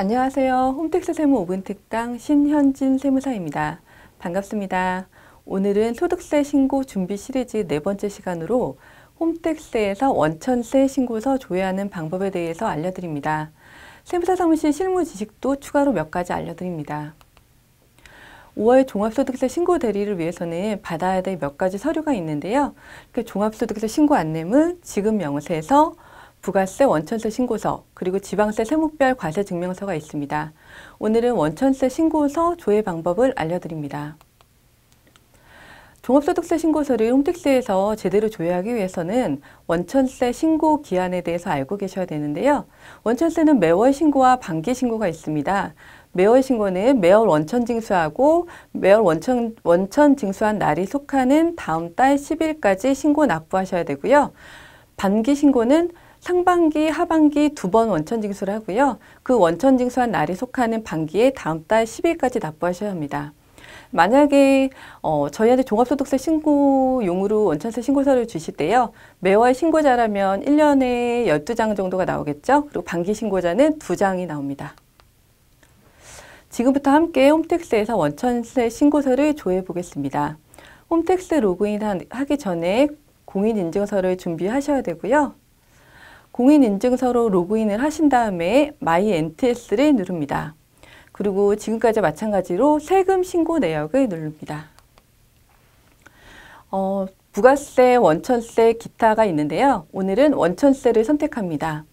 안녕하세요. 홈택스 세무 오분특강 신현진 세무사입니다. 반갑습니다. 오늘은 소득세 신고 준비 시리즈 네 번째 시간으로 홈택스에서 원천세 신고서 조회하는 방법에 대해서 알려드립니다. 세무사 사무실 실무 지식도 추가로 몇 가지 알려드립니다. 5월 종합소득세 신고 대리를 위해서는 받아야 될 몇 가지 서류가 있는데요. 그 종합소득세 신고 안내문, 지급명세서, 부가세, 원천세 신고서, 그리고 지방세 세목별 과세 증명서가 있습니다. 오늘은 원천세 신고서 조회 방법을 알려드립니다. 종업소득세 신고서를 홈택스에서 제대로 조회하기 위해서는 원천세 신고 기한에 대해서 알고 계셔야 되는데요. 원천세는 매월 신고와 반기 신고가 있습니다. 매월 신고는 매월 원천 징수하고 매월 원천, 원천 징수한 날이 속하는 다음 달 10일까지 신고 납부하셔야 되고요. 반기 신고는 상반기, 하반기 두 번 원천 징수를 하고요. 그 원천 징수한 날이 속하는 반기에 다음 달 10일까지 납부하셔야 합니다. 만약에 어, 저희한테 종합소득세 신고용으로 원천세 신고서를 주실 때요. 매월 신고자라면 1년에 12장 정도가 나오겠죠. 그리고 반기 신고자는 2장이 나옵니다. 지금부터 함께 홈택스에서 원천세 신고서를 조회해 보겠습니다. 홈택스 로그인 하기 전에 공인인증서를 준비하셔야 되고요. 공인인증서로 로그인을 하신 다음에 마이 NTS를 누릅니다. 그리고 지금까지 마찬가지로 세금 신고 내역을 누릅니다. 어, 부가세, 원천세, 기타가 있는데요. 오늘은 원천세를 선택합니다.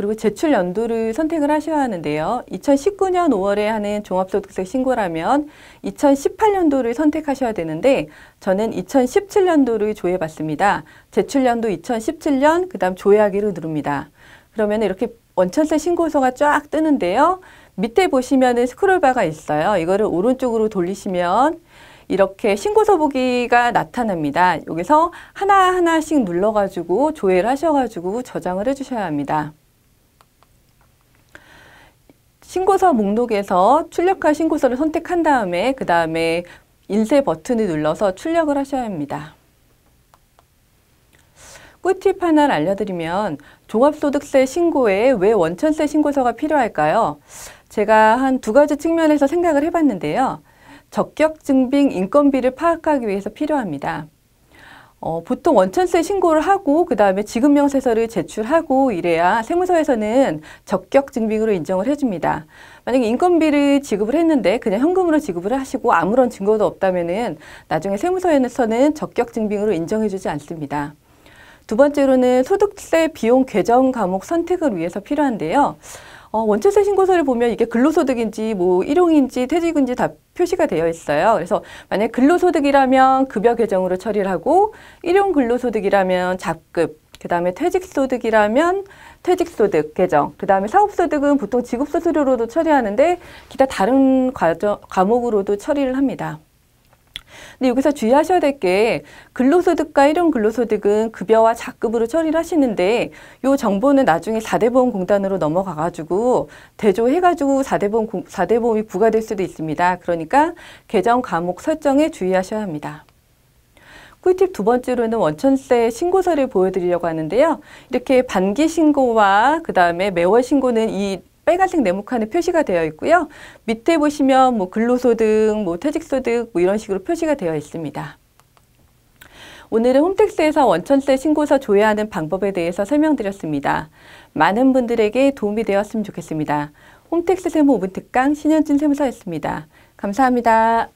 그리고 제출 연도를 선택을 하셔야 하는데요. 2019년 5월에 하는 종합소득세 신고라면 2018년도를 선택하셔야 되는데 저는 2017년도를 조회해봤습니다 제출 연도 2017년 그다음 조회하기로 누릅니다. 그러면 이렇게 원천세 신고서가 쫙 뜨는데요. 밑에 보시면은 스크롤바가 있어요. 이거를 오른쪽으로 돌리시면 이렇게 신고서 보기가 나타납니다. 여기서 하나하나씩 눌러가지고 조회를 하셔가지고 저장을 해주셔야 합니다. 신고서 목록에서 출력할 신고서를 선택한 다음에 그 다음에 인쇄 버튼을 눌러서 출력을 하셔야 합니다. 꿀팁 하나를 알려드리면 종합소득세 신고에 왜 원천세 신고서가 필요할까요? 제가 한 두 가지 측면에서 생각을 해봤는데요. 적격증빙 인건비를 파악하기 위해서 필요합니다. 어, 보통 원천세 신고를 하고 그 다음에 지급명세서를 제출하고 이래야 세무서에서는 적격증빙으로 인정을 해줍니다. 만약에 인건비를 지급을 했는데 그냥 현금으로 지급을 하시고 아무런 증거도 없다면 나중에 세무서에서는 적격증빙으로 인정해주지 않습니다. 두 번째로는 소득세 비용 계정 과목 선택을 위해서 필요한데요. 어, 원체세 신고서를 보면 이게 근로소득인지 뭐 일용인지 퇴직인지 다 표시가 되어 있어요. 그래서 만약 근로소득이라면 급여 계정으로 처리를 하고 일용 근로소득이라면 잡급 그 다음에 퇴직소득이라면 퇴직소득 계정, 그 다음에 사업소득은 보통 지급수수료로도 처리하는데 기타 다른 과정, 과목으로도 처리를 합니다. 근데 여기서 주의하셔야 될 게 근로소득과 일용 근로소득은 급여와 자급으로 처리를 하시는데 이 정보는 나중에 4대 보험공단으로 넘어가 가지고 대조해 가지고 4대 보험 사대 보험이 부과될 수도 있습니다. 그러니까 계정 과목 설정에 주의하셔야 합니다. 꿀팁 두 번째로는 원천세 신고서를 보여드리려고 하는데요. 이렇게 반기 신고와 그 다음에 매월 신고는 이 빨간색 네모칸에 표시가 되어 있고요. 밑에 보시면 뭐 근로소득, 뭐 퇴직소득 뭐 이런 식으로 표시가 되어 있습니다. 오늘은 홈택스에서 원천세 신고서 조회하는 방법에 대해서 설명드렸습니다. 많은 분들에게 도움이 되었으면 좋겠습니다. 홈택스 세무 5분 특강 신현진 세무사였습니다. 감사합니다.